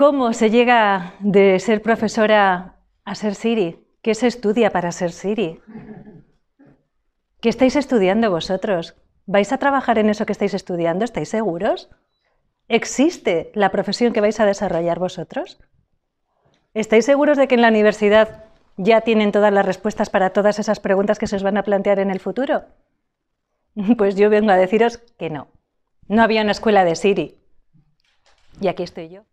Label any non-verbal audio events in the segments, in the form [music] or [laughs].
¿Cómo se llega de ser profesora a ser Siri? ¿Qué se estudia para ser Siri? ¿Qué estáis estudiando vosotros? ¿Vais a trabajar en eso que estáis estudiando? ¿Estáis seguros? ¿Existe la profesión que vais a desarrollar vosotros? ¿Estáis seguros de que en la universidad ya tienen todas las respuestas para todas esas preguntas que se os van a plantear en el futuro? Pues yo vengo a deciros que no. No había una escuela de Siri. Y aquí estoy yo.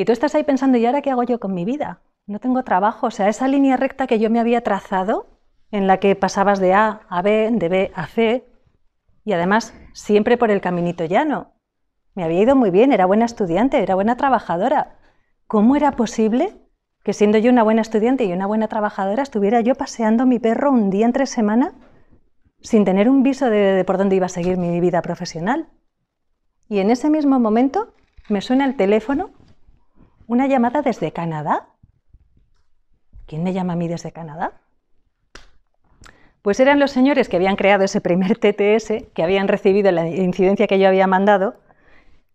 Y tú estás ahí pensando, ¿y ahora qué hago yo con mi vida? No tengo trabajo. O sea, esa línea recta que yo me había trazado, en la que pasabas de A a B, de B a C, y además siempre por el caminito llano. Me había ido muy bien, era buena estudiante, era buena trabajadora. ¿Cómo era posible que siendo yo una buena estudiante y una buena trabajadora estuviera yo paseando mi perro un día entre semana sin tener un viso de, de por dónde iba a seguir mi vida profesional? Y en ese mismo momento me suena el teléfono una llamada desde Canadá. ¿Quién me llama a mí desde Canadá? Pues eran los señores que habían creado ese primer TTS, que habían recibido la incidencia que yo había mandado,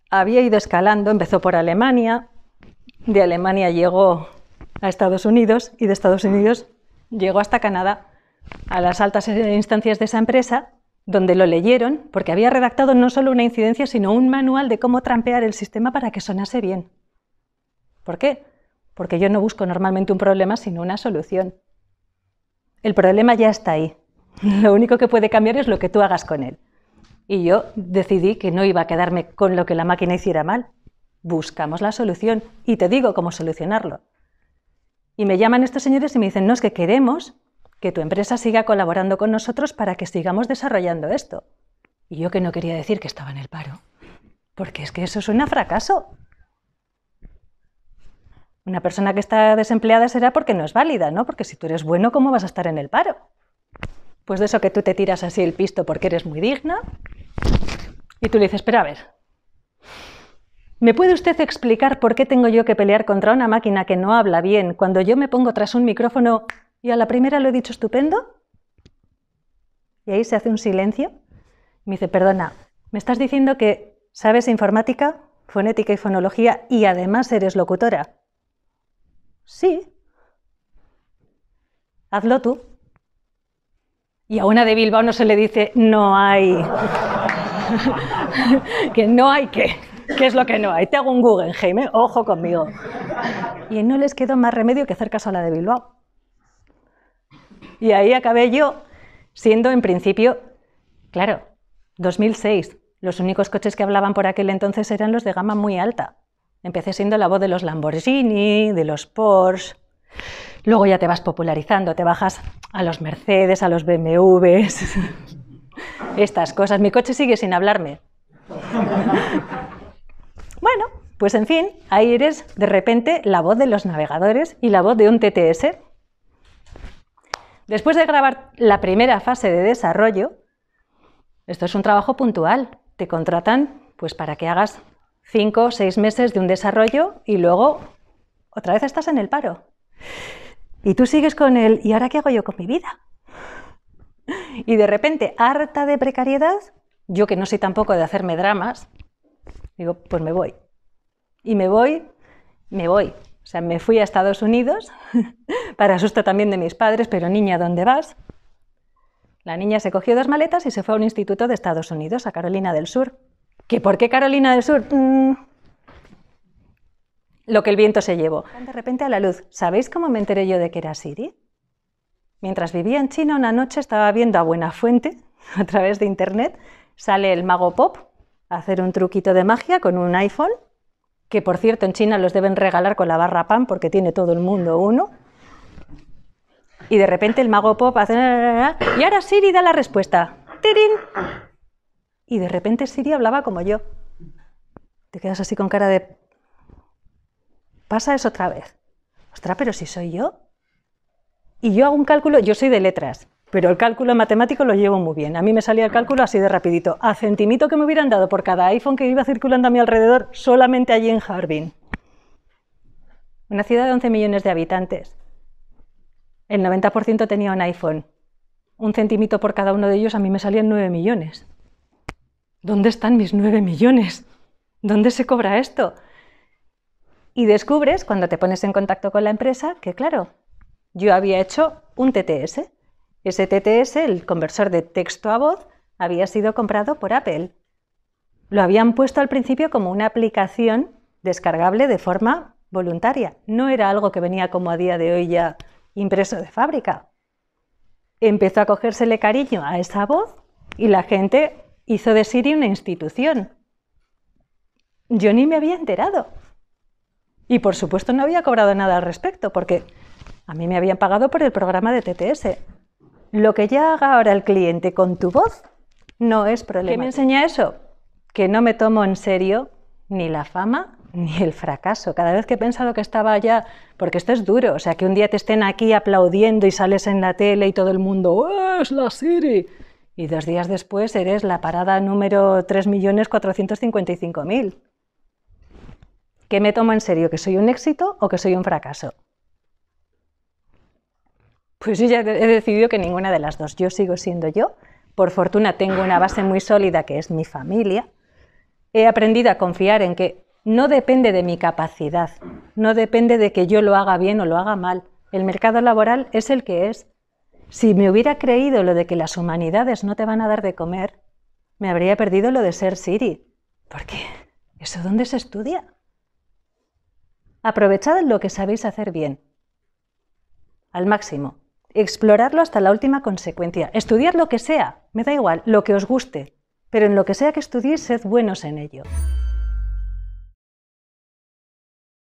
había ido escalando, empezó por Alemania, de Alemania llegó a Estados Unidos y de Estados Unidos llegó hasta Canadá, a las altas instancias de esa empresa, donde lo leyeron, porque había redactado no solo una incidencia, sino un manual de cómo trampear el sistema para que sonase bien. ¿Por qué? Porque yo no busco normalmente un problema, sino una solución. El problema ya está ahí. [laughs] Lo único que puede cambiar es lo que tú hagas con él. Y yo decidí que no iba a quedarme con lo que la máquina hiciera mal. Buscamos la solución y te digo cómo solucionarlo. Y me llaman estos señores y me dicen, no, es que queremos que tu empresa siga colaborando con nosotros para que sigamos desarrollando esto. Y yo que no quería decir que estaba en el paro, porque es que eso es un fracaso. Una persona que está desempleada será porque no es válida, ¿no? Porque si tú eres bueno, ¿cómo vas a estar en el paro? Pues de eso que tú te tiras así el pisto porque eres muy digna y tú le dices, espera a ver, ¿me puede usted explicar por qué tengo yo que pelear contra una máquina que no habla bien cuando yo me pongo tras un micrófono y a la primera lo he dicho estupendo? Y ahí se hace un silencio. me dice, perdona, ¿me estás diciendo que sabes informática, fonética y fonología y además eres locutora? Sí. Hazlo tú. Y a una de Bilbao no se le dice no hay. [laughs] que no hay qué. ¿Qué es lo que no hay? Te hago un Google, Jaime, ¿eh? ojo conmigo. Y no les quedó más remedio que hacer caso a la de Bilbao. Y ahí acabé yo siendo en principio, claro, 2006. Los únicos coches que hablaban por aquel entonces eran los de gama muy alta. Empecé siendo la voz de los Lamborghini, de los Porsche. Luego ya te vas popularizando, te bajas a los Mercedes, a los BMWs, [laughs] estas cosas. Mi coche sigue sin hablarme. bueno, pues en fin, ahí eres de repente la voz de los navegadores y la voz de un TTS. Después de grabar la primera fase de desarrollo, esto es un trabajo puntual, te contratan pues para que hagas cinco o seis meses de un desarrollo y luego otra vez estás en el paro. Y tú sigues con el, ¿y ahora qué hago yo con mi vida? Y de repente, harta de precariedad, yo que no sé tampoco de hacerme dramas, digo, pues me voy. Y me voy, me voy. O sea, me fui a Estados Unidos, [laughs] para asusto también de mis padres, pero niña, ¿dónde vas? La niña se cogió dos maletas y se fue a un instituto de Estados Unidos, a Carolina del Sur. ¿Que por qué Carolina del Sur? Mm. lo que el viento se llevó. De repente a la luz. ¿Sabéis cómo me enteré yo de que era Siri? Mientras vivía en China, una noche estaba viendo a Buena Fuente [laughs] a través de internet. Sale el mago Pop a hacer un truquito de magia con un iPhone, que por cierto en China los deben regalar con la barra pan porque tiene todo el mundo uno. Y de repente el mago Pop hace. Y ahora Siri da la respuesta. ¡Tirín! y de repente Siri hablaba como yo. Te quedas así con cara de... Pasa eso otra vez. Ostras, pero si soy yo. Y yo hago un cálculo, yo soy de letras, pero el cálculo matemático lo llevo muy bien. A mí me salía el cálculo así de rapidito. A centimito que me hubieran dado por cada iPhone que iba circulando a mi alrededor solamente allí en Harbin. Una ciudad de 11 millones de habitantes. El 90% tenía un iPhone. Un centimito por cada uno de ellos a mí me salían 9 millones. ¿Dónde están mis 9 millones? ¿Dónde se cobra esto? Y descubres, cuando te pones en contacto con la empresa, que claro, yo había hecho un TTS. Ese TTS, el conversor de texto a voz, había sido comprado por Apple. Lo habían puesto al principio como una aplicación descargable de forma voluntaria. No era algo que venía como a día de hoy ya impreso de fábrica. Empezó a cogérsele cariño a esa voz y la gente hizo de Siri una institución. Yo ni me había enterado. Y por supuesto no había cobrado nada al respecto, porque a mí me habían pagado por el programa de TTS. Lo que ya haga ahora el cliente con tu voz no es problema. ¿Qué me enseña eso? Que no me tomo en serio ni la fama ni el fracaso. Cada vez que he pensado que estaba allá, porque esto es duro, o sea, que un día te estén aquí aplaudiendo y sales en la tele y todo el mundo, ¡Oh, ¡es la Siri! Y dos días después eres la parada número 3.455.000. ¿Qué me tomo en serio? ¿Que soy un éxito o que soy un fracaso? Pues yo ya he decidido que ninguna de las dos. Yo sigo siendo yo. Por fortuna tengo una base muy sólida que es mi familia. He aprendido a confiar en que no depende de mi capacidad, no depende de que yo lo haga bien o lo haga mal. El mercado laboral es el que es si me hubiera creído lo de que las humanidades no te van a dar de comer, me habría perdido lo de ser Siri. qué? ¿eso dónde se estudia? Aprovechad lo que sabéis hacer bien, al máximo. Explorarlo hasta la última consecuencia. estudiar lo que sea, me da igual, lo que os guste, pero en lo que sea que estudiéis, sed buenos en ello.